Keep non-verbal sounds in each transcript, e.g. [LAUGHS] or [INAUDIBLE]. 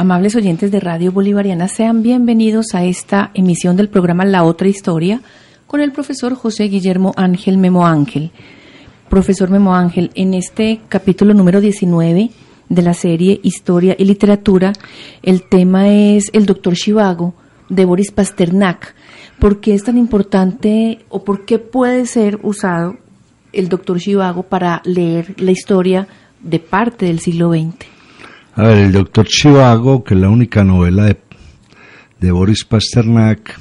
Amables oyentes de Radio Bolivariana, sean bienvenidos a esta emisión del programa La Otra Historia con el profesor José Guillermo Ángel Memo Ángel. Profesor Memo Ángel, en este capítulo número 19 de la serie Historia y Literatura, el tema es el doctor Chivago de Boris Pasternak. ¿Por qué es tan importante o por qué puede ser usado el doctor Chivago para leer la historia de parte del siglo XX? el doctor Chivago, que es la única novela de, Boris Pasternak,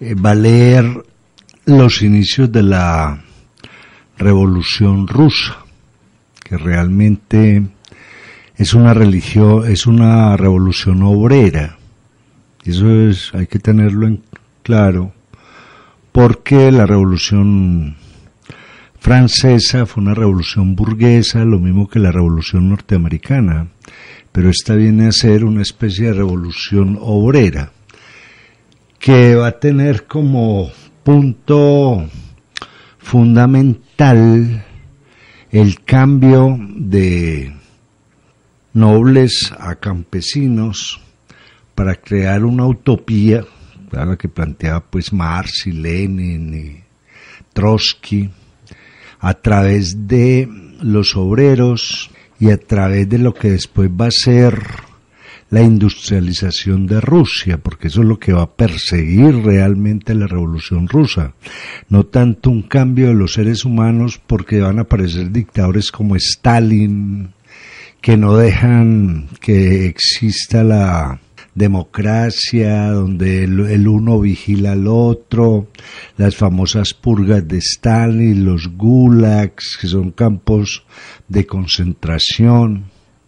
eh, va a leer los inicios de la revolución rusa, que realmente es una religión, es una revolución obrera. Eso hay que tenerlo en claro, porque la revolución francesa fue una revolución burguesa, lo mismo que la revolución norteamericana pero esta viene a ser una especie de revolución obrera que va a tener como punto fundamental el cambio de nobles a campesinos para crear una utopía, la que planteaba pues Marx y Lenin y Trotsky, a través de los obreros y a través de lo que después va a ser la industrialización de Rusia, porque eso es lo que va a perseguir realmente la revolución rusa. No tanto un cambio de los seres humanos, porque van a aparecer dictadores como Stalin, que no dejan que exista la, democracia, donde el, uno vigila al otro, las famosas purgas de Stalin, los gulags, que son campos de concentración.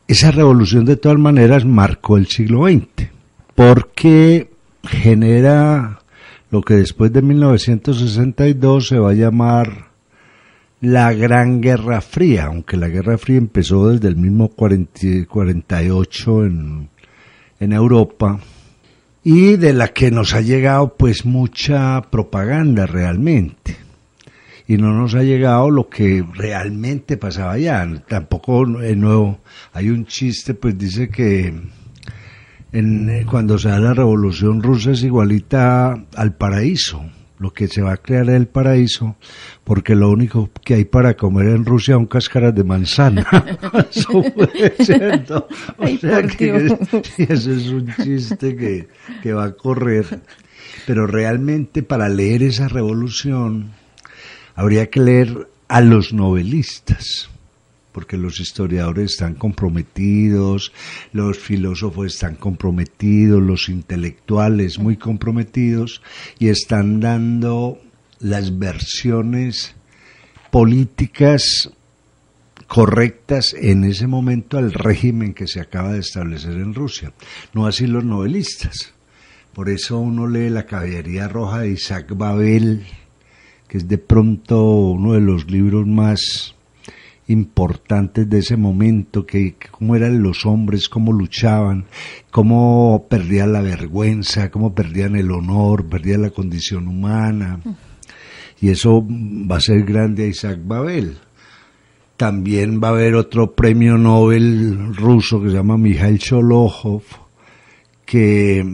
Esa revolución de todas maneras marcó el siglo XX, porque genera lo que después de 1962 se va a llamar la Gran Guerra Fría, aunque la Guerra Fría empezó desde el mismo 48 en en Europa y de la que nos ha llegado pues mucha propaganda realmente. Y no nos ha llegado lo que realmente pasaba allá. Tampoco eh, nuevo hay un chiste, pues dice que eh, cuando se da la revolución rusa es igualita al paraíso lo que se va a crear es el paraíso, porque lo único que hay para comer en Rusia son cáscaras de manzana. [LAUGHS] [LAUGHS] eso puede ser, O [LAUGHS] sea que ese es un chiste que, que va a correr. Pero realmente para leer esa revolución habría que leer a los novelistas porque los historiadores están comprometidos, los filósofos están comprometidos, los intelectuales muy comprometidos y están dando las versiones políticas correctas en ese momento al régimen que se acaba de establecer en Rusia, no así los novelistas. Por eso uno lee La Caballería Roja de Isaac Babel, que es de pronto uno de los libros más importantes de ese momento, que, cómo eran los hombres, cómo luchaban, cómo perdían la vergüenza, cómo perdían el honor, perdían la condición humana. Y eso va a ser grande a Isaac Babel. También va a haber otro premio Nobel ruso que se llama Mikhail Sholojov, que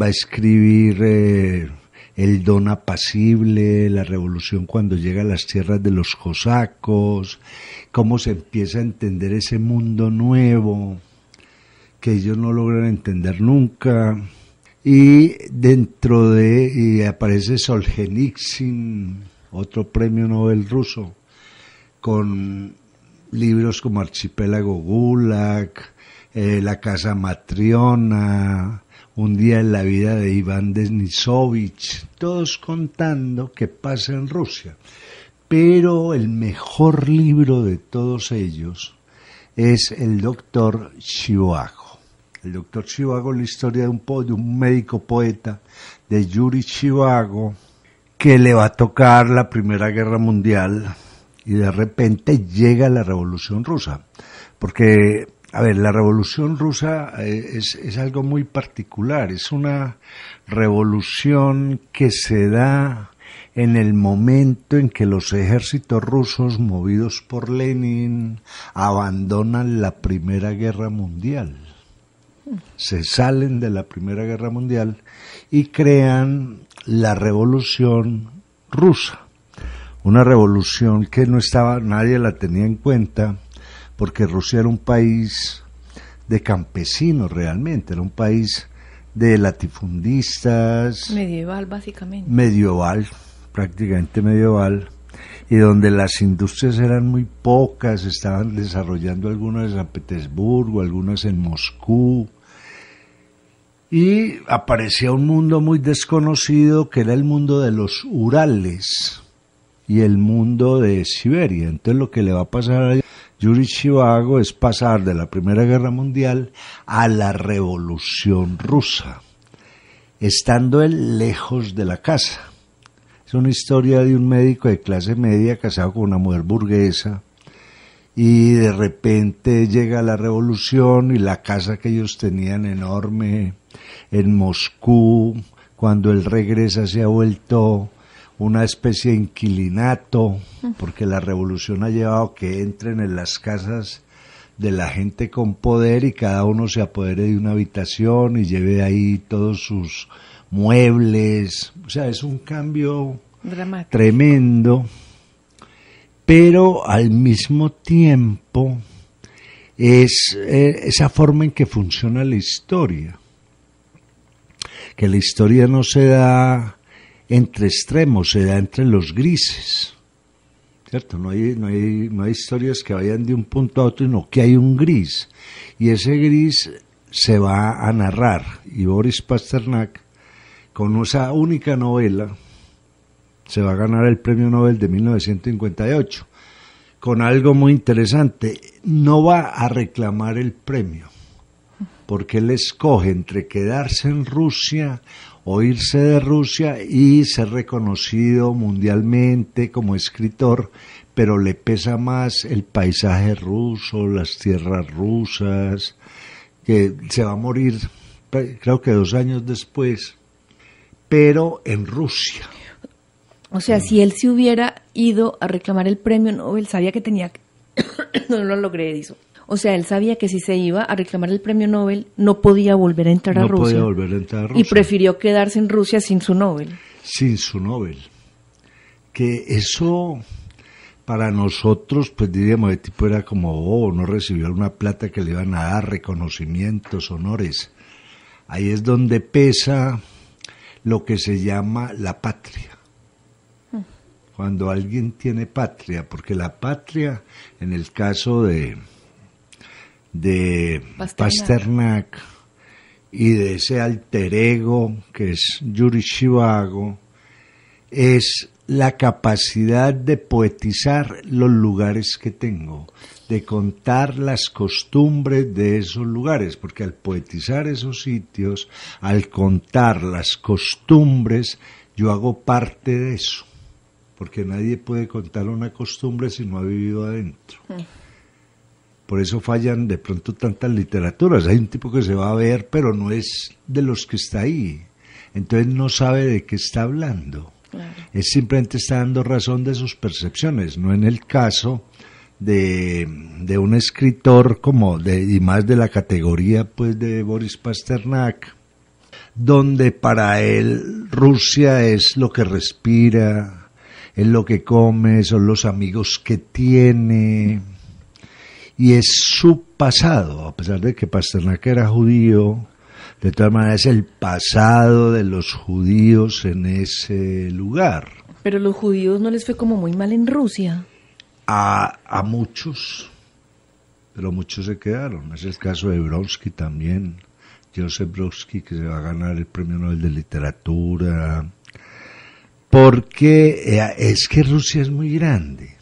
va a escribir eh, el don apacible, la revolución cuando llega a las tierras de los cosacos, cómo se empieza a entender ese mundo nuevo que ellos no logran entender nunca. Y dentro de, aparece Solzhenitsyn, otro premio Nobel ruso, con libros como Archipiélago Gulag, eh, La Casa Matriona, un día en la vida de Iván Denisovich, todos contando qué pasa en Rusia. Pero el mejor libro de todos ellos es el doctor Chivago. El doctor Chivago es la historia de un, po de un médico poeta de Yuri Chivago que le va a tocar la Primera Guerra Mundial y de repente llega la Revolución Rusa. Porque a ver, la revolución rusa eh, es, es, algo muy particular, es una revolución que se da en el momento en que los ejércitos rusos movidos por Lenin abandonan la Primera Guerra Mundial, se salen de la Primera Guerra Mundial y crean la revolución rusa, una revolución que no estaba, nadie la tenía en cuenta porque Rusia era un país de campesinos realmente, era un país de latifundistas. Medieval, básicamente. Medieval, prácticamente medieval, y donde las industrias eran muy pocas, estaban desarrollando algunas en San Petersburgo, algunas en Moscú. Y aparecía un mundo muy desconocido que era el mundo de los Urales y el mundo de Siberia. Entonces lo que le va a pasar a Yuri Chivago es pasar de la Primera Guerra Mundial a la Revolución Rusa, estando él lejos de la casa. Es una historia de un médico de clase media casado con una mujer burguesa y de repente llega la revolución y la casa que ellos tenían enorme en Moscú, cuando él regresa se ha vuelto una especie de inquilinato, porque la revolución ha llevado que entren en las casas de la gente con poder y cada uno se apodere de una habitación y lleve ahí todos sus muebles. O sea, es un cambio tremendo, pero al mismo tiempo es eh, esa forma en que funciona la historia, que la historia no se da entre extremos, se da entre los grises. ¿Cierto? No hay, no, historias que vayan de un punto a otro, sino que hay un gris. Y ese gris se va a narrar. Y Boris Pasternak, con esa única novela, se va a ganar el premio Nobel de 1958 con algo muy interesante. No va a reclamar el premio, porque él escoge entre quedarse en Rusia o irse de Rusia y ser reconocido mundialmente como escritor, pero le pesa más el paisaje ruso, las tierras rusas, que se va a morir creo que dos años después, pero en Rusia. O sea, si él se hubiera ido a reclamar el premio Nobel, sabía que tenía... que, [COUGHS] no lo logré, dijo o sea, él sabía que si se iba a reclamar el premio Nobel, no podía volver a entrar a Rusia. Podía volver a entrar a Rusia. Y prefirió quedarse en Rusia sin su Nobel. Sin su Nobel. Que eso para nosotros, pues diríamos, de tipo era como, oh, no recibió una plata que le iban a dar, reconocimientos, honores. Ahí es donde pesa lo que se llama la patria. Mm. Cuando alguien tiene patria, porque la patria, en el caso de, de Pasternak. y de ese alter ego que es Yuri Shivago es la capacidad de poetizar los lugares que tengo, de contar las costumbres de esos lugares, porque al poetizar esos sitios, al contar las costumbres, yo hago parte de eso, porque nadie puede contar una costumbre si no ha vivido adentro. Mm. Por eso fallan de pronto tantas literaturas. Hay un tipo que se va a ver, pero no es de los que está ahí. Entonces no sabe de qué está hablando. Es simplemente está dando razón de sus percepciones, no en el caso de, un escritor como de, y más de la categoría pues de Boris Pasternak, donde para él Rusia es lo que respira, es lo que come, son los amigos que tiene. Mm y es su pasado, a pesar de que Pasternak era judío, de todas maneras es el pasado de los judíos en ese lugar. Pero los judíos no les fue como muy mal en Rusia. A, muchos, pero muchos se quedaron. Es el caso de Brodsky también, Joseph Brodsky que se va a ganar el Premio Nobel de Literatura, porque eh, es que Rusia es muy grande.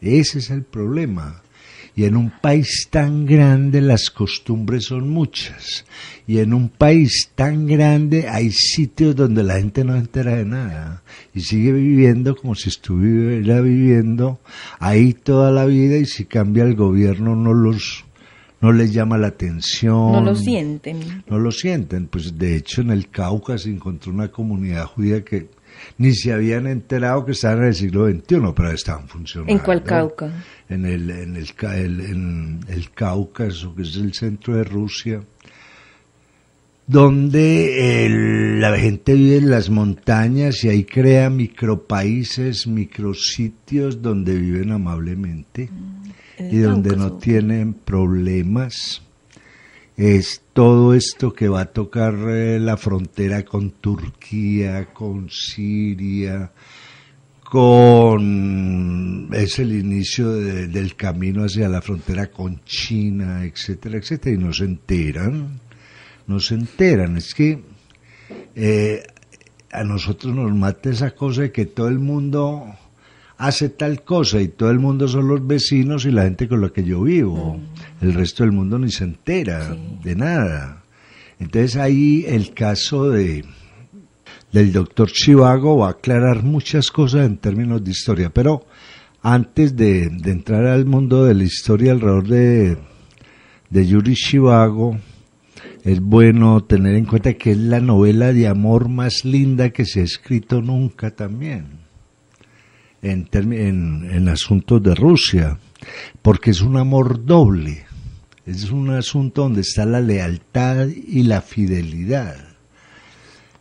Ese es el problema. Y en un país tan grande las costumbres son muchas. Y en un país tan grande hay sitios donde la gente no entera de nada. Y sigue viviendo como si estuviera viviendo ahí toda la vida y si cambia el gobierno no los no les llama la atención. No lo sienten. No lo sienten. Pues de hecho en el Cauca se encontró una comunidad judía que ni se habían enterado que estaban en el siglo XXI, pero estaban funcionando. ¿En cuál Cauca? En el, en el, Cáucaso, que es el centro de Rusia, donde la gente vive en las montañas y ahí crea micropaíses, micrositios donde viven amablemente mm. y donde no tienen problemas es todo esto que va a tocar eh, la frontera con Turquía, con Siria, con es el inicio del camino hacia la frontera con China, etcétera, etcétera, y no se enteran, nos enteran, es que eh, a nosotros nos mata esa cosa de que todo el mundo hace tal cosa y todo el mundo son los vecinos y la gente con la que yo vivo. El resto del mundo ni se entera de nada. Entonces ahí el caso de del doctor Chivago va a aclarar muchas cosas en términos de historia, pero antes de, entrar al mundo de la historia alrededor de, de Yuri Chivago, es bueno tener en cuenta que es la novela de amor más linda que se ha escrito nunca también en, en, asuntos de Rusia, porque es un amor doble. Es un asunto donde está la lealtad y la fidelidad.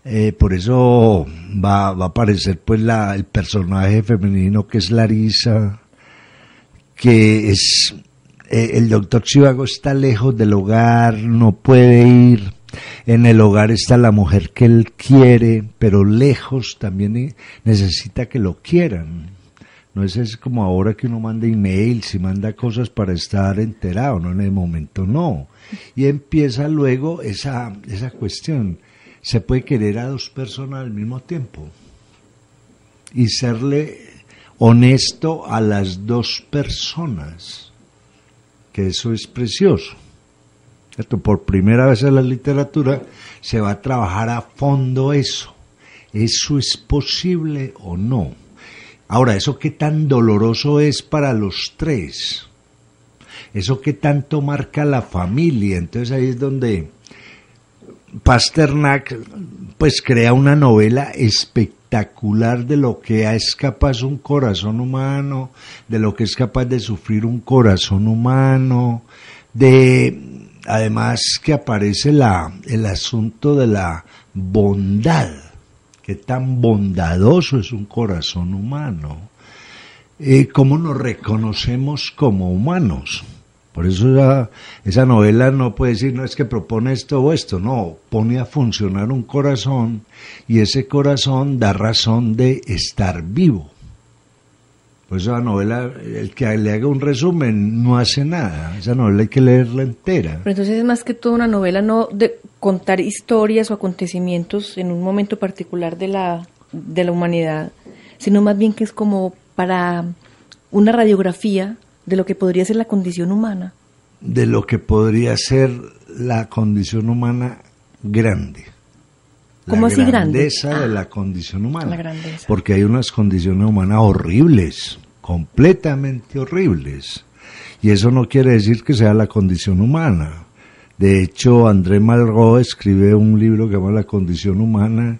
Eh, por eso va, a aparecer pues el personaje femenino que es Larisa, que es eh, el doctor Chivago está lejos del hogar, no puede ir, en el hogar está la mujer que él quiere, pero lejos también necesita que lo quieran. No es, como ahora que uno manda emails y manda cosas para estar enterado, no en el momento, no. Y empieza luego esa, esa cuestión. Se puede querer a dos personas al mismo tiempo y serle honesto a las dos personas, que eso es precioso. Por primera vez en la literatura se va a trabajar a fondo eso. ¿Eso es posible o no? Ahora, ¿eso qué tan doloroso es para los tres? ¿Eso qué tanto marca la familia? Entonces ahí es donde Pasternak pues crea una novela espectacular de lo que es capaz un corazón humano, de lo que es capaz de sufrir un corazón humano, de además que aparece la, el asunto de la bondad, que tan bondadoso es un corazón humano, eh, cómo nos reconocemos como humanos. Por eso esa, novela no puede decir, no es que propone esto o esto, no, pone a funcionar un corazón y ese corazón da razón de estar vivo. Pues esa novela, el que le haga un resumen no hace nada. Esa novela hay que leerla entera. Pero entonces es más que toda una novela no de contar historias o acontecimientos en un momento particular de la, de la humanidad, sino más bien que es como para una radiografía de lo que podría ser la condición humana. De lo que podría ser la condición humana grande la grandeza de ah, la condición humana. porque hay unas condiciones humanas horribles, completamente horribles. Y eso no quiere decir que sea la condición humana. De hecho, André Malraux escribe un libro que se llama La condición humana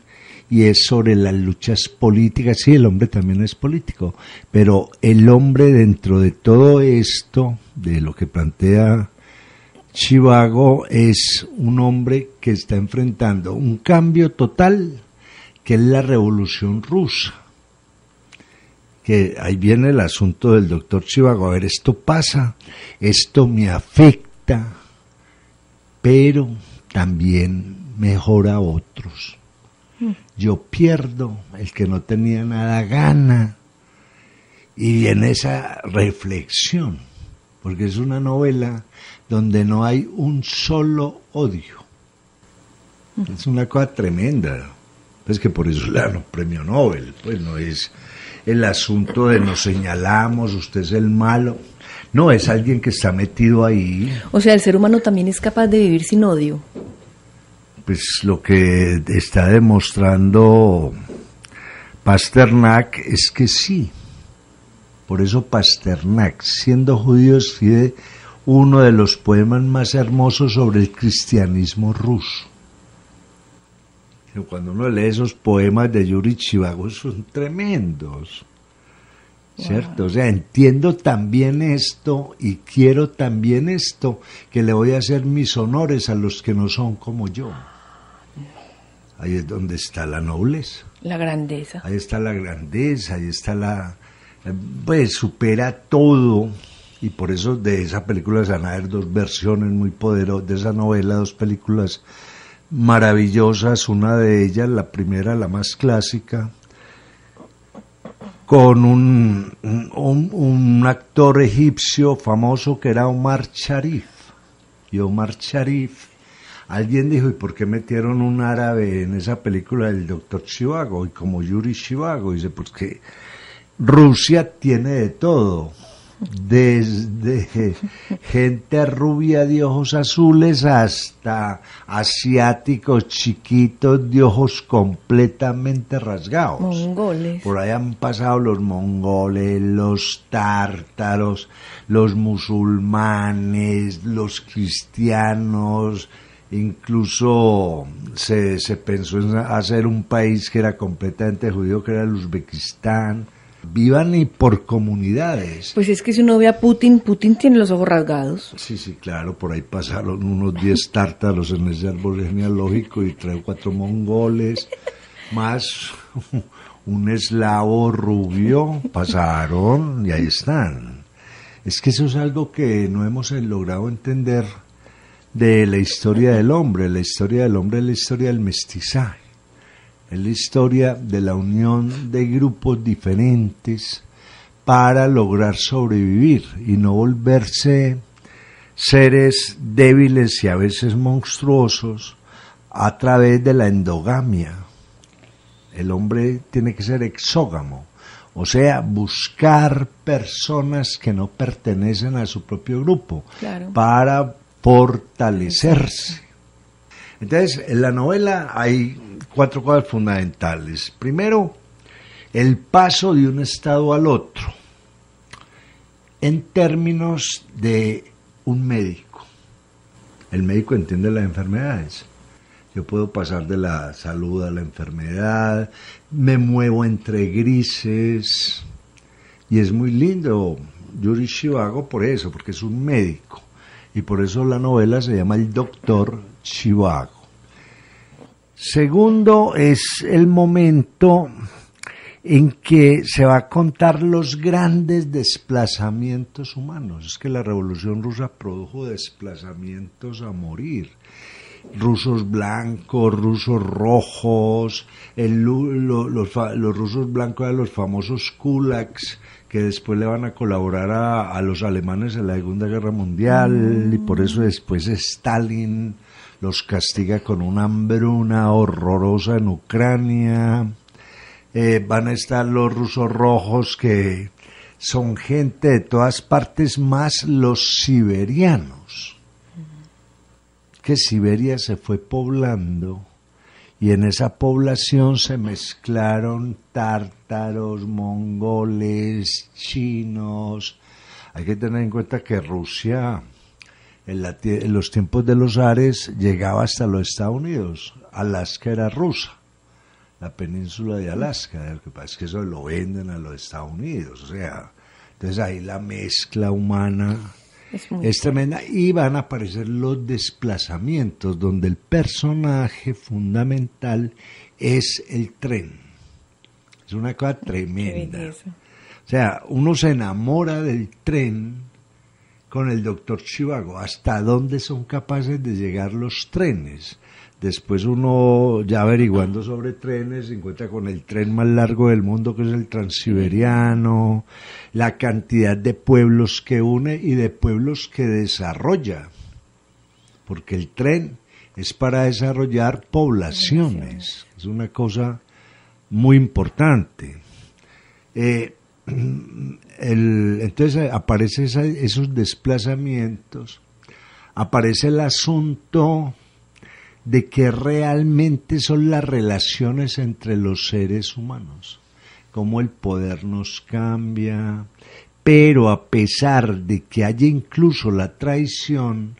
y es sobre las luchas políticas. Sí, el hombre también es político, pero el hombre dentro de todo esto, de lo que plantea Chivago es un hombre que está enfrentando un cambio total, que es la revolución rusa. Que ahí viene el asunto del doctor Chivago. A ver, esto pasa, esto me afecta, pero también mejora a otros. Mm. Yo pierdo, el que no tenía nada gana. Y en esa reflexión, porque es una novela donde no hay un solo odio. Es una cosa tremenda. Es que por eso le dan un premio Nobel. Pues no es el asunto de nos señalamos, usted es el malo. No, es alguien que está metido ahí. O sea, el ser humano también es capaz de vivir sin odio. Pues lo que está demostrando Pasternak es que sí. Por eso Pasternak, siendo judío, sigue uno de los poemas más hermosos sobre el cristianismo ruso. cuando uno lee esos poemas de Yuri Chivago son tremendos. ¿Cierto? O sea, entiendo también esto y quiero también esto, que le voy a hacer mis honores a los que no son como yo. Ahí es donde está la nobleza. La grandeza. Ahí está la grandeza, ahí está la... Eh, pues supera todo, y por eso de esa película se van a ver dos versiones muy poderosas, de esa novela dos películas maravillosas, una de ellas, la primera, la más clásica, con un, un, actor egipcio famoso que era Omar Sharif. Y Omar Sharif, alguien dijo, ¿y por qué metieron un árabe en esa película del doctor Chivago? Y como Yuri Chivago, dice, que Rusia tiene de todo desde gente rubia de ojos azules hasta asiáticos chiquitos de ojos completamente rasgados. Mongoles. Por ahí han pasado los mongoles, los tártaros, los musulmanes, los cristianos, incluso se, se pensó en hacer un país que era completamente judío, que era el Uzbekistán vivan y por comunidades. Pues es que si uno ve a Putin, Putin tiene los ojos rasgados. Sí, sí, claro, por ahí pasaron unos 10 [LAUGHS] tártaros en ese árbol genealógico y tres cuatro mongoles, más [LAUGHS] un eslavo rubio, pasaron y ahí están. Es que eso es algo que no hemos logrado entender de la historia del hombre. La historia del hombre es la historia del mestizaje es la historia de la unión de grupos diferentes para lograr sobrevivir y no volverse seres débiles y a veces monstruosos a través de la endogamia. El hombre tiene que ser exógamo, o sea, buscar personas que no pertenecen a su propio grupo para fortalecerse. Entonces, en la novela hay cuatro cosas fundamentales. Primero, el paso de un estado al otro en términos de un médico. El médico entiende las enfermedades. Yo puedo pasar de la salud a la enfermedad, me muevo entre grises y es muy lindo. Yuri Chivago por eso, porque es un médico y por eso la novela se llama El Doctor chivago Segundo, es el momento en que se va a contar los grandes desplazamientos humanos. Es que la Revolución Rusa produjo desplazamientos a morir. Rusos blancos, rusos rojos, los, rusos blancos eran los famosos kulaks que después le van a colaborar a, los alemanes en la Segunda Guerra Mundial y por eso después Stalin los castiga con una hambruna horrorosa en Ucrania. Eh, van a estar los rusos rojos que son gente de todas partes, más los siberianos. Que Siberia se fue poblando y en esa población se mezclaron tártaros, mongoles, chinos. Hay que tener en cuenta que Rusia en, los tiempos de los Ares llegaba hasta los Estados Unidos. Alaska era rusa, la península de Alaska. Lo que pasa es que eso lo venden a los Estados Unidos. O sea, entonces ahí la mezcla humana es tremenda. Y van a aparecer los desplazamientos, donde el personaje fundamental es el tren. Es una cosa tremenda. O sea, uno se enamora del tren con el doctor Chivago, hasta dónde son capaces de llegar los trenes. Después uno ya averiguando sobre trenes se encuentra con el tren más largo del mundo que es el transiberiano, la cantidad de pueblos que une y de pueblos que desarrolla, porque el tren es para desarrollar poblaciones, es una cosa muy importante. Eh, entonces eh, aparecen esos desplazamientos, aparece el asunto de que realmente son las relaciones entre los seres humanos, cómo el poder nos cambia, pero a pesar de que haya incluso la traición,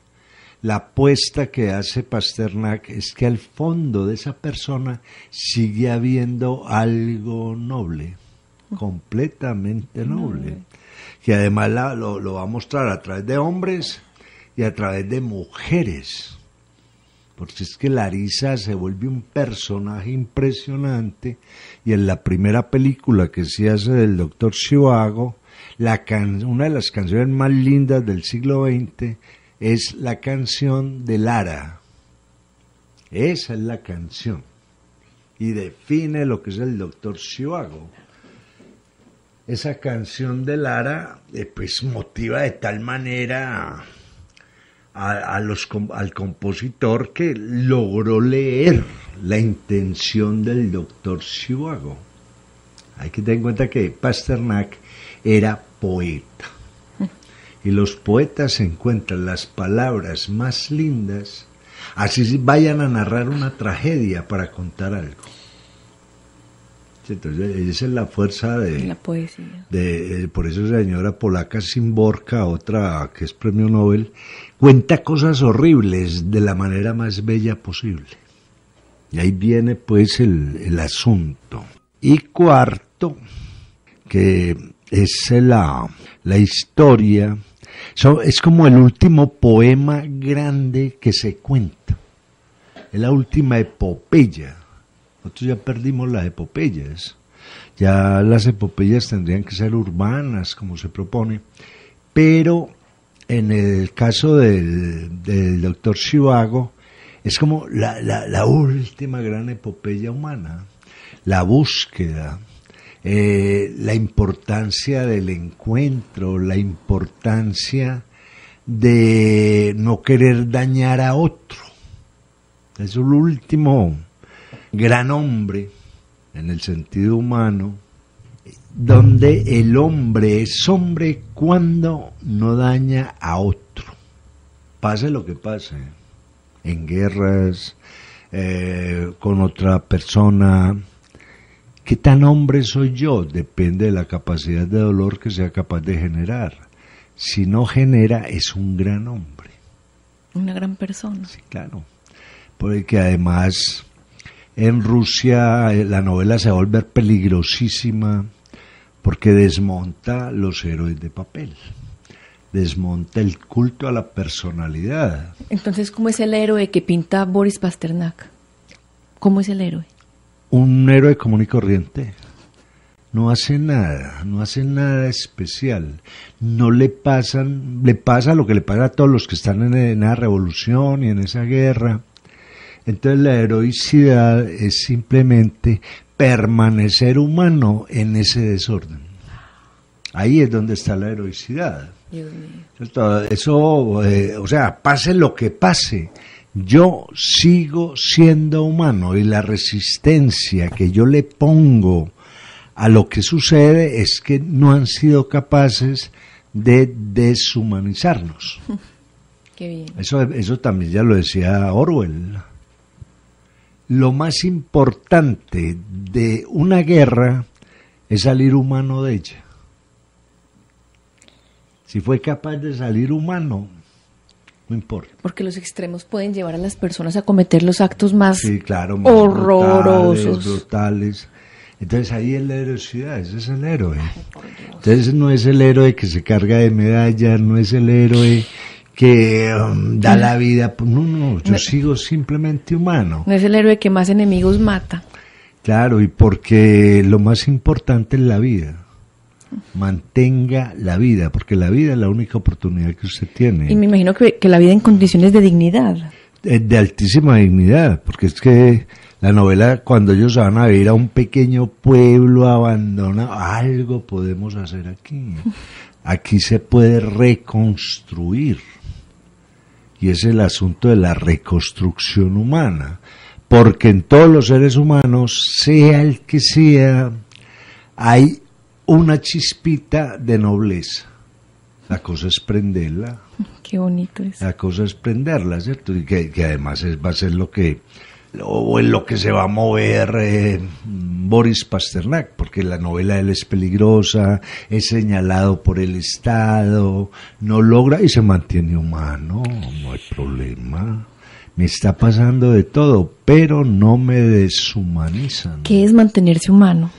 la apuesta que hace Pasternak es que al fondo de esa persona sigue habiendo algo noble completamente noble, que además lo, va a mostrar a través de hombres y a través de mujeres, porque es que Larisa se vuelve un personaje impresionante y en la primera película que se hace del doctor Chihuahua una de las canciones más lindas del siglo XX es la canción de Lara. Esa es la canción y define lo que es el doctor Chihuahua esa canción de Lara eh, pues motiva de tal manera a, los, al compositor que logró leer la intención del doctor Chihuahua. Hay que tener en cuenta que Pasternak era poeta. [LAUGHS] Y los poetas encuentran las palabras más lindas, así vayan a narrar una tragedia para contar algo. Este, entonces, esa es la fuerza de la poesía. De, eh, por eso señora polaca Simborka, otra que es premio Nobel, cuenta cosas horribles de la manera más bella posible. Y ahí viene pues el, asunto. Y cuarto, que es la, la historia, es como el último poema grande que se cuenta, es la última epopeya nosotros ya perdimos las epopeyas. Ya las epopeyas tendrían que ser urbanas, como se propone. Pero en el caso del, doctor Chivago, es como la, última gran epopeya humana, la búsqueda, eh, la importancia del encuentro, la importancia de no querer dañar a otro. Es el último, gran hombre en el sentido humano, donde el hombre es hombre cuando no daña a otro, pase lo que pase, en guerras, eh, con otra persona. ¿Qué tan hombre soy yo? Depende de la capacidad de dolor que sea capaz de generar. Si no genera, es un gran hombre. Una gran persona. Sí, claro. Porque además en Rusia eh, la novela se va a volver peligrosísima porque desmonta los héroes de papel, desmonta el culto a la personalidad. Entonces, ¿cómo es el héroe que pinta Boris Pasternak? ¿Cómo es el héroe? Un héroe común y corriente. No hace nada, no hace nada especial. No le pasan, le pasa lo que le pasa a todos los que están en, en la revolución y en esa guerra entonces la heroicidad es simplemente permanecer humano en ese desorden. Ahí es donde está la heroicidad. Eso, eh, o sea, pase lo que pase, yo sigo siendo humano y la resistencia que yo le pongo a lo que sucede es que no han sido capaces de deshumanizarnos. [LAUGHS] Eso, eso también ya lo decía Orwell lo más importante de una guerra es salir humano de ella. Si fue capaz de salir humano, no importa. Porque los extremos pueden llevar a las personas a cometer los actos más, claro, horrorosos. Brutales, Entonces ahí es la heroicidad, ese es el héroe. Entonces no es el héroe que se carga de medalla, no es el héroe que um, da la vida. No, no, yo sigo simplemente humano. No es el héroe que más enemigos mata. Claro, y porque lo más importante es la vida. Mantenga la vida, porque la vida es la única oportunidad que usted tiene. Y me imagino que, la vida en condiciones de dignidad. Eh, de, altísima dignidad, porque es que la novela, cuando ellos van a ir a un pequeño pueblo abandonado, algo podemos hacer aquí. [LAUGHS] Aquí se puede reconstruir y es el asunto de la reconstrucción humana, porque en todos los seres humanos, sea el que sea, hay una chispita de nobleza. La cosa es prenderla. Qué bonito es. La cosa es prenderla, ¿cierto? Y que, además es, va a ser lo que o en lo que se va a mover eh, Boris Pasternak, porque la novela él es peligrosa, es señalado por el Estado, no logra y se mantiene humano, no hay problema. Me está pasando de todo, pero no me deshumanizan. ¿Qué es mantenerse humano?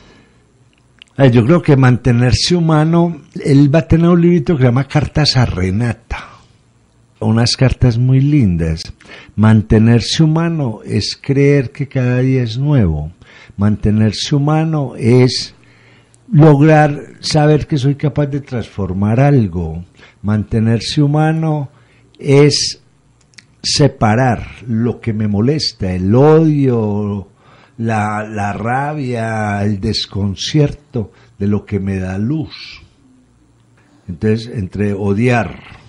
Eh, yo creo que mantenerse humano, él va a tener un librito que se llama Cartas a Renata unas cartas muy lindas. Mantenerse humano es creer que cada día es nuevo. Mantenerse humano es lograr saber que soy capaz de transformar algo. Mantenerse humano es separar lo que me molesta, el odio, la, la rabia, el desconcierto de lo que me da luz. Entonces, entre odiar,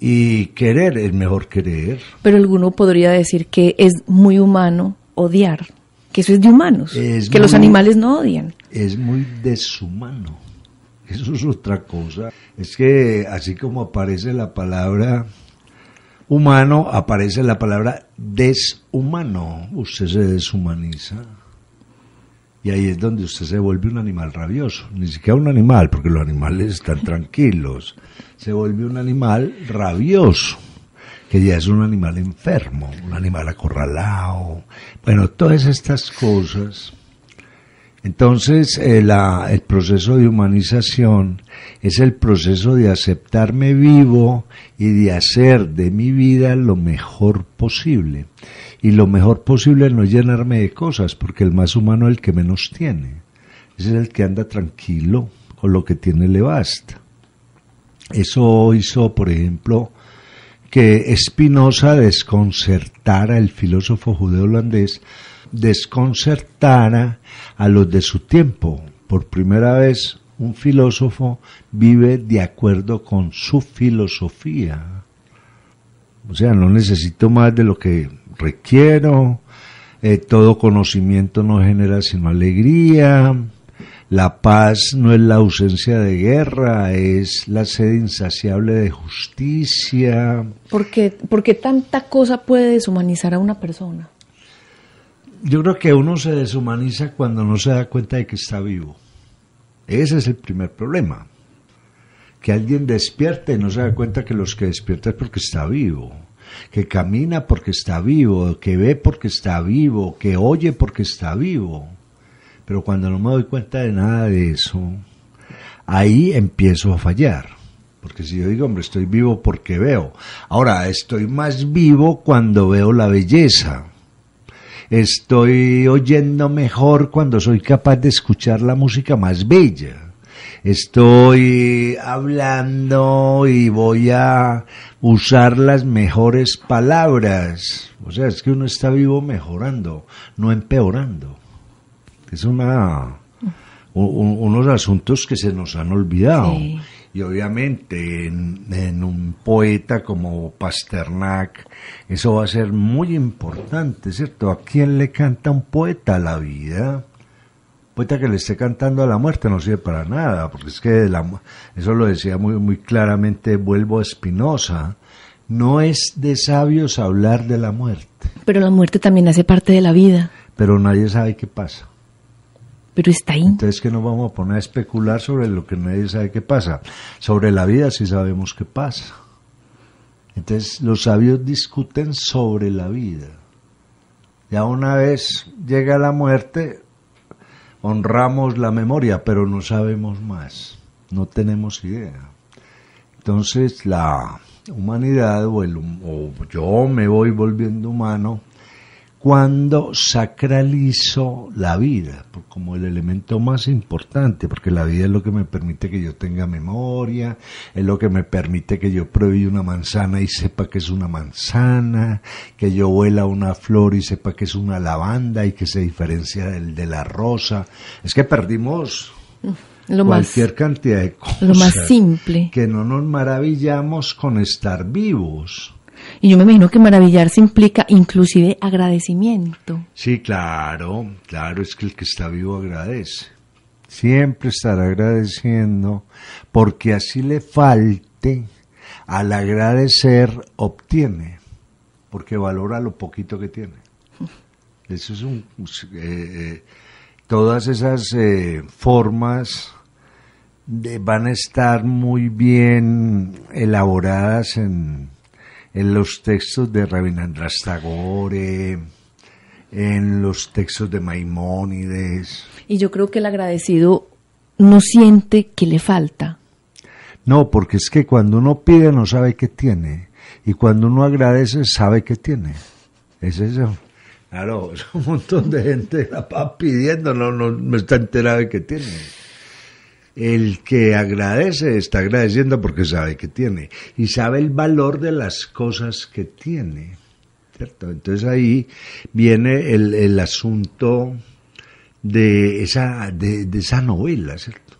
y querer es mejor querer. Pero alguno podría decir que es muy humano odiar, que eso es de humanos, que los animales no odian. Es muy deshumano, [LAUGHS] eso es otra cosa. Es que así como aparece la palabra humano, aparece la palabra deshumano, usted se deshumaniza. Y ahí es donde usted se vuelve un animal rabioso, ni siquiera un animal, porque los animales están tranquilos. Se vuelve un animal rabioso, que ya es un animal enfermo, un animal acorralado. Bueno, todas estas cosas entonces, eh, el proceso de humanización es el proceso de aceptarme vivo y de hacer de mi vida lo mejor posible. Y lo mejor posible no llenarme de cosas, porque el más humano es el que menos tiene. Ese es el que anda tranquilo, con lo que tiene le basta. Eso hizo, por ejemplo, que Spinoza desconcertara, el filósofo judeo holandés, desconcertara a los de su tiempo. Por primera vez, un filósofo vive de acuerdo con su filosofía. O sea, no necesito más de lo que requiero, eh, todo conocimiento no genera sino alegría, la paz no es la ausencia de guerra, es la sed insaciable de justicia. ¿Por qué, porque tanta cosa puede deshumanizar a una persona? yo creo que uno se deshumaniza cuando no se da cuenta de que está vivo. Ese es el primer problema. Que alguien despierte y no se da cuenta que los que despierta es porque está vivo. Que camina porque está vivo, que ve porque está vivo, que oye porque está vivo. Pero cuando no me doy cuenta de nada de eso, ahí empiezo a fallar. Porque si yo digo, hombre, estoy vivo porque veo. Ahora, estoy más vivo cuando veo la belleza Estoy oyendo mejor cuando soy capaz de escuchar la música más bella estoy hablando y voy a usar las mejores palabras. O sea, es que uno está vivo mejorando, no empeorando. Es una unos asuntos que se nos han olvidado y obviamente en, un poeta como Pasternak, eso va a ser muy importante, ¿cierto? ¿A quién le canta un poeta la vida? poeta que le esté cantando a la muerte no sirve para nada, porque es que eso lo decía muy, muy claramente, vuelvo a Espinosa, no es de sabios hablar de la muerte. Pero la muerte también hace parte de la vida. Pero nadie sabe qué pasa pero está ahí. Entonces, que nos vamos a poner a especular sobre lo que nadie sabe qué pasa? Sobre la vida sí sabemos qué pasa. Entonces, los sabios discuten sobre la vida. Ya una vez llega la muerte, honramos la memoria, pero no sabemos más, no tenemos idea. Entonces, la humanidad, o, el, o yo me voy volviendo humano, cuando sacralizo la vida como el elemento más importante, porque la vida es lo que me permite que yo tenga memoria, es lo que me permite que yo pruebe una manzana y sepa que es una manzana, que yo huela una flor y sepa que es una lavanda y que se diferencia el de la rosa. Es que perdimos mm, cualquier cantidad de cosas. Lo más simple. Que no nos maravillamos con estar vivos y yo me imagino que maravillarse implica inclusive agradecimiento. Sí, claro, claro, es que el que está vivo agradece. Siempre estará agradeciendo porque así le falte, al agradecer obtiene, porque valora lo poquito que tiene. [LAUGHS] Eso es pues, eh, eh, todas esas eh, formas van a estar muy bien elaboradas en, en los textos de Rabindranath Tagore, en los textos de Maimónides. Y yo creo que el agradecido no siente que le falta. No, porque es que cuando uno pide no sabe qué tiene y cuando uno agradece sabe qué tiene. Es eso. Claro, un montón de gente la va pidiendo, no, no, no está enterado de qué tiene. El que agradece está agradeciendo porque sabe que tiene y sabe el valor de las cosas que tiene. ¿cierto? Entonces ahí viene el, asunto de esa, de, de esa novela, ¿cierto?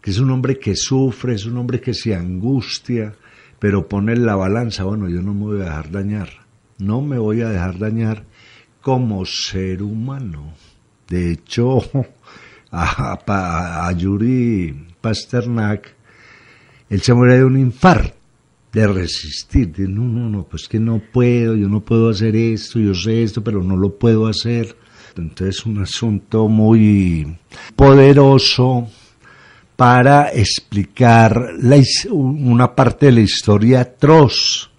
Que es un hombre que sufre, es un hombre que se angustia, pero pone la balanza, bueno, yo no me voy a dejar dañar, no me voy a dejar dañar como ser humano. De hecho, a, Yuri Pasternak, él se muere de un infarto, de resistir, de no, no, no, pues que no puedo, yo no puedo hacer esto, yo sé esto, pero no lo puedo hacer. Entonces un asunto muy poderoso para explicar una parte de la historia atroz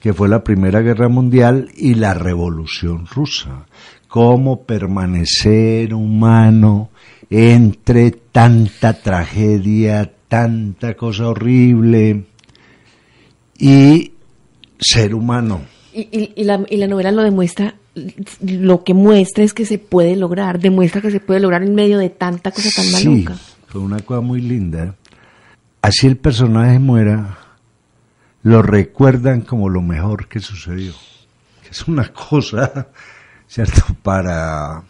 que fue la Primera Guerra Mundial y la Revolución Rusa. Cómo permanecer humano entre tanta tragedia, tanta cosa horrible y ser humano. Y, la, novela lo demuestra, lo que muestra es que se puede lograr, demuestra que se puede lograr en medio de tanta cosa tan sí, maluca. Fue una cosa muy linda. Así el personaje muera, lo recuerdan como lo mejor que sucedió. Es una cosa, [LAUGHS] ¿cierto? Para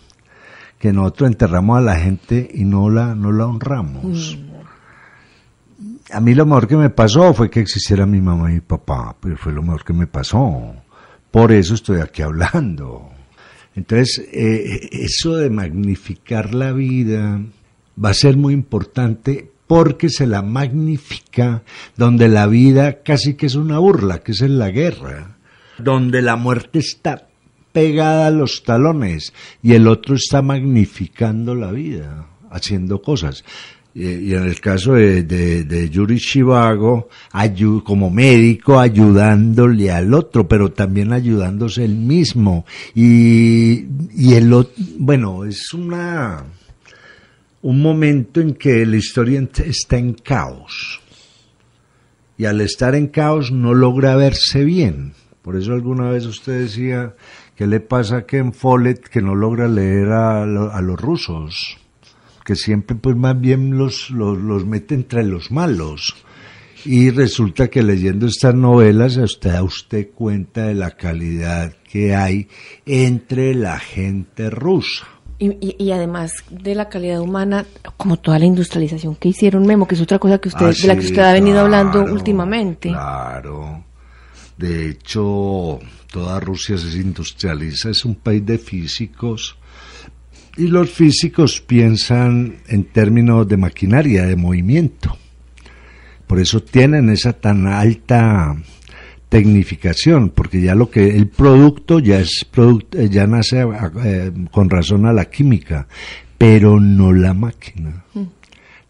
que nosotros enterramos a la gente y no la, no la honramos. A mí lo mejor que me pasó fue que existiera mi mamá y mi papá, pero fue lo mejor que me pasó. Por eso estoy aquí hablando. Entonces, eh, eso de magnificar la vida va a ser muy importante porque se la magnifica donde la vida casi que es una burla, que es en la guerra, donde la muerte está pegada a los talones y el otro está magnificando la vida, haciendo cosas. Eh, y, en el caso de, Yuri Chivago, como médico, ayudándole al otro, pero también ayudándose él mismo. Y, y el otro, bueno, es una, un momento en que la historia está en caos. Y al estar en caos no logra verse bien. Por eso alguna vez usted decía, ¿Qué le pasa a en Follett que no logra leer a, los rusos? Que siempre, pues más bien los, los, mete entre los malos. Y resulta que leyendo estas novelas, usted, usted cuenta de la calidad que hay entre la gente rusa. Y, además de la calidad humana, como toda la industrialización que hicieron, Memo, que es otra cosa que usted, ah, de la que usted ha venido hablando últimamente. Claro. De hecho, toda Rusia se industrializa, es un país de físicos y los físicos piensan en términos de maquinaria, de movimiento. Por eso tienen esa tan alta tecnificación, porque ya lo que el producto ya es producto, eh, ya nace eh, con razón a la química, pero no la máquina. Mm.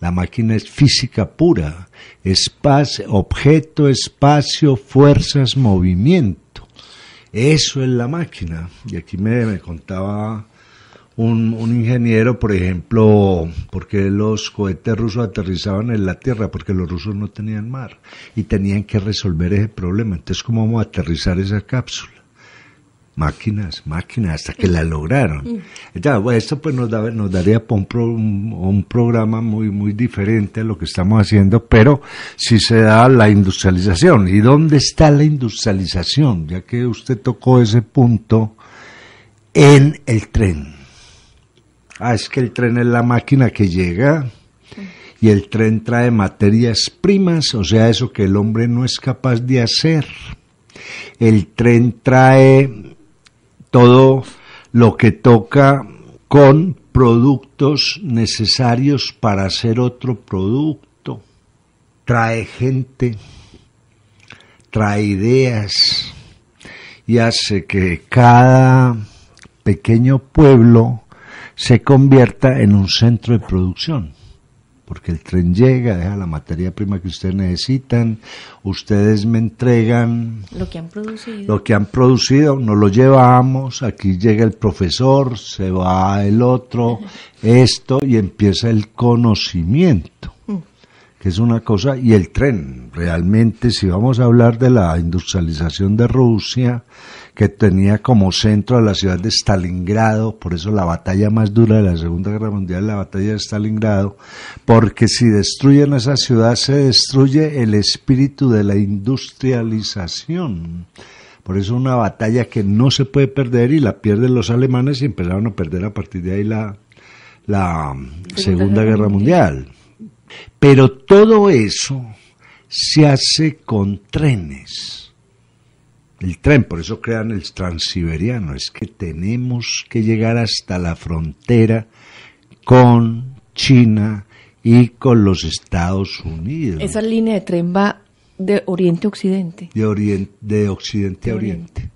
La máquina es física pura, espacio, objeto, espacio, fuerzas, movimiento. Eso es la máquina. Y aquí me, contaba un, ingeniero, por ejemplo, porque los cohetes rusos aterrizaban en la Tierra, porque los rusos no tenían mar y tenían que resolver ese problema. Entonces, ¿cómo vamos a aterrizar esa cápsula? máquinas, máquinas, hasta que la lograron. Mm. esto pues nos, daría un, programa muy, muy diferente a lo que estamos haciendo, pero si se da la industrialización. ¿Y dónde está la industrialización? Ya que usted tocó ese punto en el tren. Ah, es que el tren es la máquina que llega mm. y el tren trae materias primas, o sea, eso que el hombre no es capaz de hacer. El tren trae todo lo que toca con productos necesarios para hacer otro producto. Trae gente, trae ideas y hace que cada pequeño pueblo se convierta en un centro de producción porque el tren llega, deja la materia prima que ustedes necesitan, ustedes me entregan lo que han producido, lo que han producido, nos lo llevamos, aquí llega el profesor, se va el otro, [LAUGHS] esto y empieza el conocimiento es una cosa, y el tren. Realmente, si vamos a hablar de la industrialización de Rusia, que tenía como centro a la ciudad de Stalingrado, por eso la batalla más dura de la Segunda Guerra Mundial, la batalla de Stalingrado, porque si destruyen esa ciudad se destruye el espíritu de la industrialización. Por eso una batalla que no se puede perder y la pierden los alemanes y empezaron a perder a partir de ahí la Segunda Guerra Mundial. Pero todo eso se hace con trenes. El tren, por eso crean el transiberiano, es que tenemos que llegar hasta la frontera con China y con los Estados Unidos. Esa línea de tren va de oriente a occidente. De, occidente a oriente.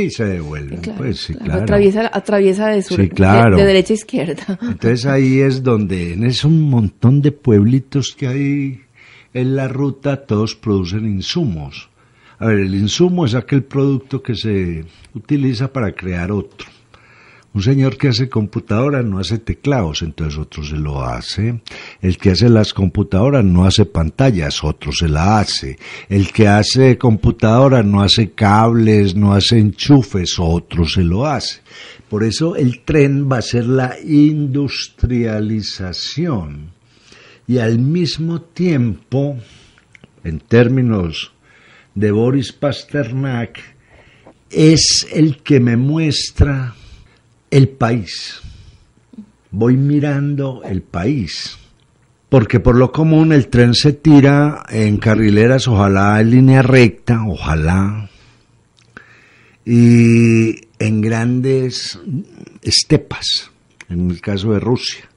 Y se devuelve pues sí, claro. Atraviesa, atraviesa de, sur, de, derecha a izquierda. [LAUGHS] Entonces ahí es donde, en ese montón de pueblitos que hay en la ruta, todos producen insumos. A ver, el insumo es aquel producto que se utiliza para crear otro. Un señor que hace computadoras no hace teclados, entonces otro se lo hace. El que hace las computadoras no hace pantallas, otro se la hace. El que hace computadoras no hace cables, no hace enchufes, otro se lo hace. Por eso el tren va a ser la industrialización. Y al mismo tiempo, en términos de Boris Pasternak, es el que me muestra el país. Voy mirando el país. Porque por lo común el tren se tira en carrileras, ojalá en línea recta, ojalá. Y en grandes estepas, en el caso de Rusia.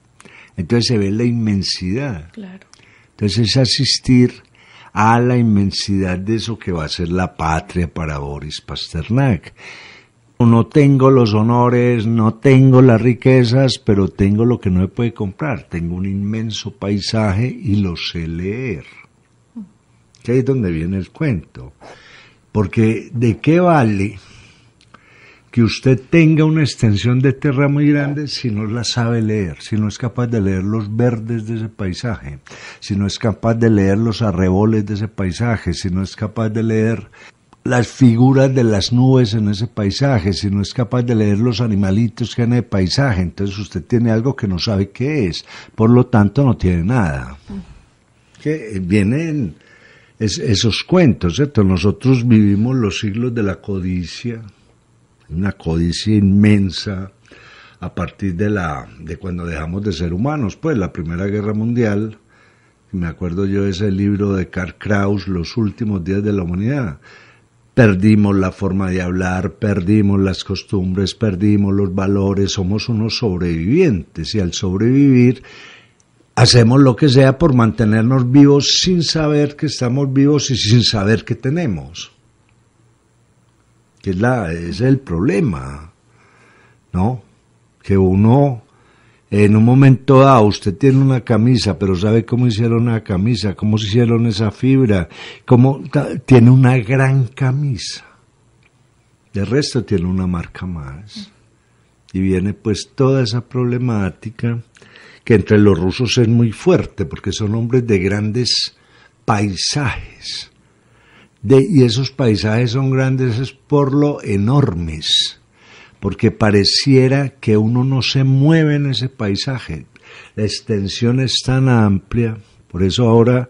Entonces se ve la inmensidad. Entonces es asistir a la inmensidad de eso que va a ser la patria para Boris Pasternak no tengo los honores, no tengo las riquezas, pero tengo lo que no me puede comprar. Tengo un inmenso paisaje y lo sé leer. Que ahí es donde viene el cuento. Porque ¿de qué vale que usted tenga una extensión de tierra muy grande si no la sabe leer, si no es capaz de leer los verdes de ese paisaje, si no es capaz de leer los arreboles de ese paisaje, si no es capaz de leer las figuras de las nubes en ese paisaje, si no es capaz de leer los animalitos que hay en el paisaje, entonces usted tiene algo que no sabe qué es, por lo tanto no tiene nada. Que vienen esos cuentos, ¿cierto? Nosotros vivimos los siglos de la codicia, una codicia inmensa a partir de la de cuando dejamos de ser humanos, pues la Primera Guerra Mundial, me acuerdo yo de ese libro de Karl Kraus, Los últimos días de la humanidad Perdimos la forma de hablar, perdimos las costumbres, perdimos los valores, somos unos sobrevivientes y al sobrevivir hacemos lo que sea por mantenernos vivos sin saber que estamos vivos y sin saber que tenemos. Que la, es el problema, ¿no? Que uno en un momento dado usted tiene una camisa, pero sabe cómo hicieron la camisa, cómo se hicieron esa fibra, cómo tiene una gran camisa. De resto tiene una marca más. Y viene pues toda esa problemática que entre los rusos es muy fuerte, porque son hombres de grandes paisajes. De, y esos paisajes son grandes por lo enormes porque pareciera que uno no se mueve en ese paisaje. La extensión es tan amplia, por eso ahora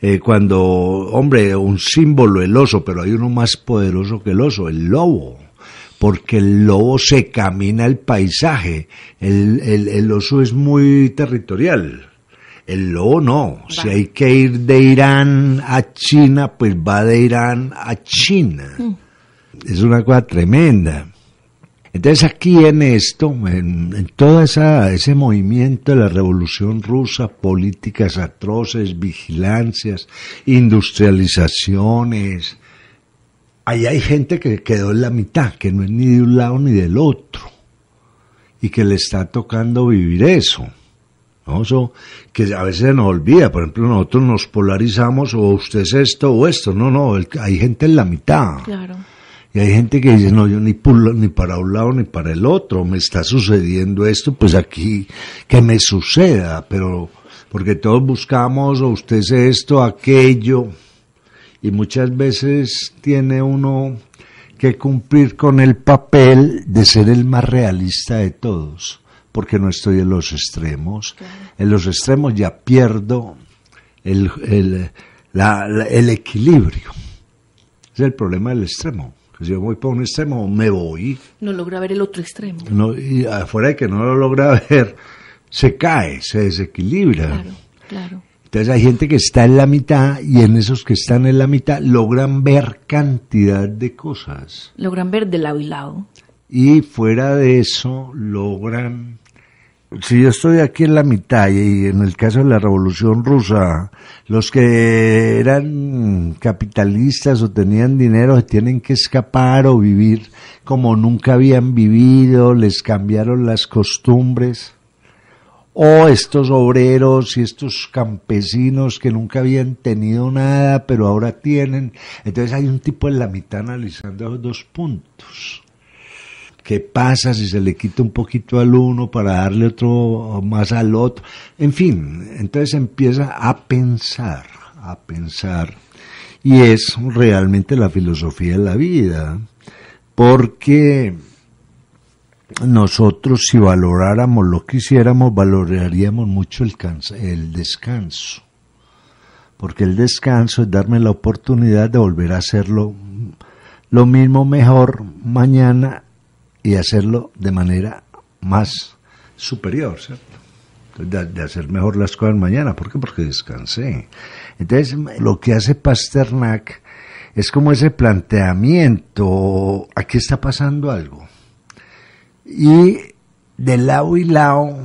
eh, cuando, hombre, un símbolo, el oso, pero hay uno más poderoso que el oso, el lobo, porque el lobo se camina el paisaje, el, oso es muy territorial. El lobo no. Si hay que ir de Irán a China, pues va de Irán a China. Mm. Es una cosa tremenda. Entonces aquí en esto, en, todo ese movimiento de la revolución rusa, políticas atroces, vigilancias, industrializaciones, ahí hay gente que quedó en la mitad, que no es ni de un lado ni del otro, y que le está tocando vivir eso. ¿no? que a veces nos olvida, por ejemplo, nosotros nos polarizamos o usted es esto o esto, no, no, hay gente en la mitad. Claro y hay gente que dice, no, yo ni, ni para un lado ni para el otro, me está sucediendo esto, pues aquí que me suceda, pero porque todos buscamos o usted es esto, aquello, y muchas veces tiene uno que cumplir con el papel de ser el más realista de todos, porque no estoy en los extremos. En los extremos ya pierdo el, el equilibrio. Es el problema del extremo. Si pues yo voy por un extremo, me voy. No logra ver el otro extremo. y afuera de que no lo logra [LAUGHS] ver, se cae, se desequilibra. Claro, claro. Entonces hay gente que está en la mitad y en esos que están en la mitad logran ver cantidad de cosas. Logran ver de lado y lado. Y fuera de eso logran si yo estoy aquí en la mitad y en el caso de la Revolución Rusa, los que eran capitalistas o tenían dinero tienen que escapar o vivir como nunca habían vivido, les cambiaron las costumbres. O estos obreros y estos campesinos que nunca habían tenido nada, pero ahora tienen. Entonces hay un tipo en la mitad analizando esos dos puntos qué pasa si se le quita un poquito al uno para darle otro más al otro. En fin, entonces empieza a pensar, a pensar. Y es realmente la filosofía de la vida, porque nosotros si valoráramos lo que hiciéramos, valoraríamos mucho el, descanso porque el descanso es darme la oportunidad de volver a hacerlo lo mismo mejor mañana y hacerlo de manera más superior, ¿cierto? De, de, hacer mejor las cosas mañana. ¿Por qué? Porque descansé. Entonces, lo que hace Pasternak es como ese planteamiento, aquí está pasando algo. Y de lado y lado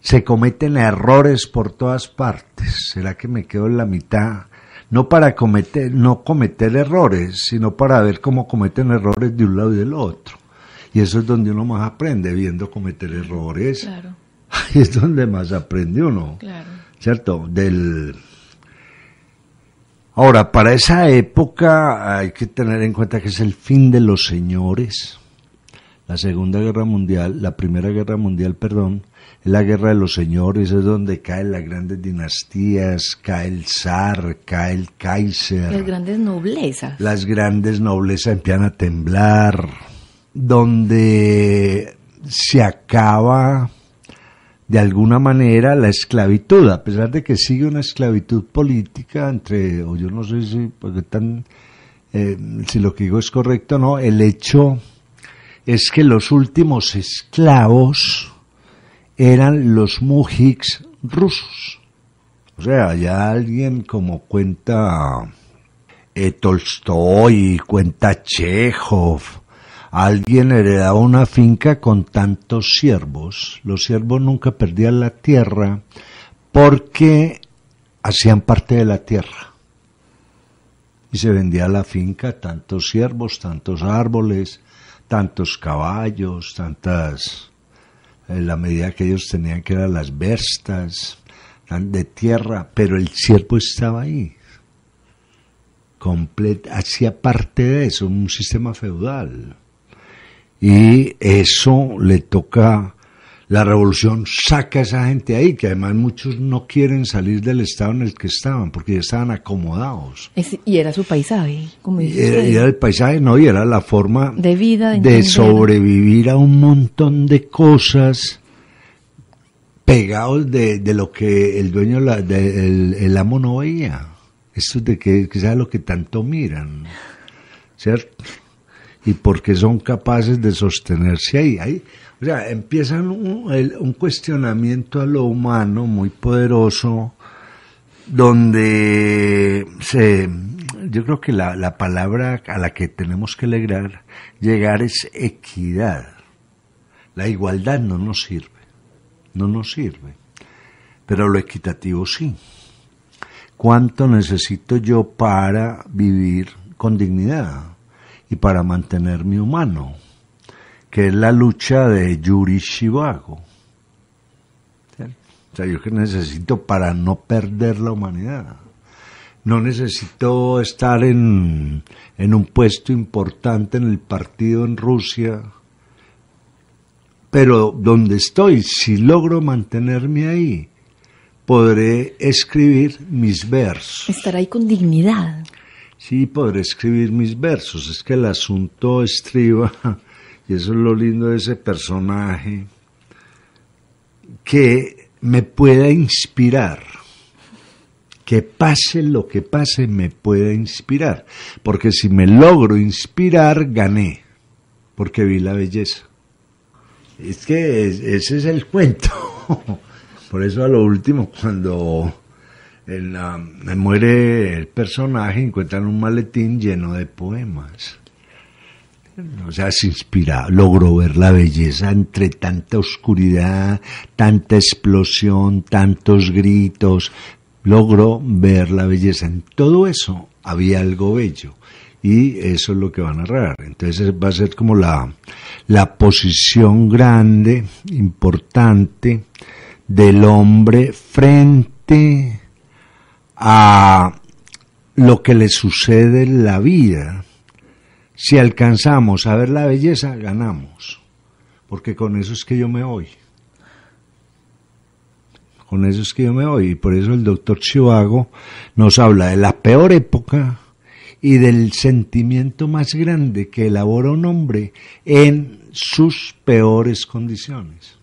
se cometen errores por todas partes. ¿Será que me quedo en la mitad? No para cometer, no cometer errores, sino para ver cómo cometen errores de un lado y del otro. Y eso es donde uno más aprende, viendo cometer errores. Claro. [LAUGHS] Ahí es donde más aprende uno. Claro. ¿Cierto? Del... Ahora, para esa época hay que tener en cuenta que es el fin de los señores. La Segunda Guerra Mundial, la Primera Guerra Mundial, perdón, es la guerra de los señores, es donde caen las grandes dinastías, cae el zar, cae el kaiser. Las grandes noblezas. Las grandes noblezas empiezan a temblar donde se acaba de alguna manera la esclavitud, a pesar de que sigue una esclavitud política entre, o yo no sé si, porque tan, eh, si lo que digo es correcto o no, el hecho es que los últimos esclavos eran los mujiks rusos. O sea, ya alguien como cuenta eh, Tolstoy, cuenta Chekhov, Alguien heredaba una finca con tantos siervos. Los siervos nunca perdían la tierra porque hacían parte de la tierra. Y se vendía la finca, tantos siervos, tantos árboles, tantos caballos, tantas... En la medida que ellos tenían que eran las verstas de tierra, pero el siervo estaba ahí, hacía parte de eso, un sistema feudal. Y eso le toca, la revolución saca a esa gente ahí, que además muchos no quieren salir del estado en el que estaban, porque ya estaban acomodados. y era su paisaje, como dice era, el paisaje, no, y era la forma de vida, de, sobrevivir a un montón de cosas pegados de, lo que el dueño, la, el, el, amo no veía. Esto de que, que sea lo que tanto miran, ¿cierto? y porque son capaces de sostenerse ahí. ahí o sea, empiezan un, cuestionamiento a lo humano muy poderoso, donde yo creo que la, palabra a la que tenemos que alegrar... llegar es equidad. La igualdad no nos sirve, no nos sirve, pero lo equitativo sí. ¿Cuánto necesito yo para vivir con dignidad? y para mantenerme humano, que es la lucha de Yuri Shivago. O sea, yo que necesito para no perder la humanidad. No necesito estar en, en un puesto importante en el partido en Rusia, pero donde estoy, si logro mantenerme ahí, podré escribir mis versos. Estar ahí con dignidad. Sí, podré escribir mis versos. Es que el asunto estriba, [LAUGHS] y eso es lo lindo de ese personaje, que me pueda inspirar. Que pase lo que pase, me pueda inspirar. Porque si me logro inspirar, gané. Porque vi la belleza. Es que ese es el cuento. [LAUGHS] Por eso a lo último, cuando el, me muere el personaje encuentran un maletín lleno de poemas. O sea, se inspira, logró ver la belleza entre tanta oscuridad, tanta explosión, tantos gritos. Logró ver la belleza. En todo eso había algo bello. Y eso es lo que va a narrar. Entonces va a ser como la, la posición grande, importante, del hombre frente a lo que le sucede en la vida. Si alcanzamos a ver la belleza, ganamos, porque con eso es que yo me voy. Con eso es que yo me voy. Y por eso el doctor Chivago nos habla de la peor época y del sentimiento más grande que elabora un hombre en sus peores condiciones.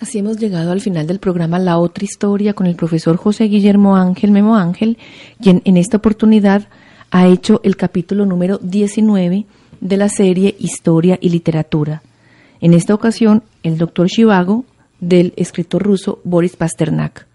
Así hemos llegado al final del programa La Otra Historia con el profesor José Guillermo Ángel Memo Ángel, quien en esta oportunidad ha hecho el capítulo número 19 de la serie Historia y Literatura. En esta ocasión, el doctor Chivago del escritor ruso Boris Pasternak.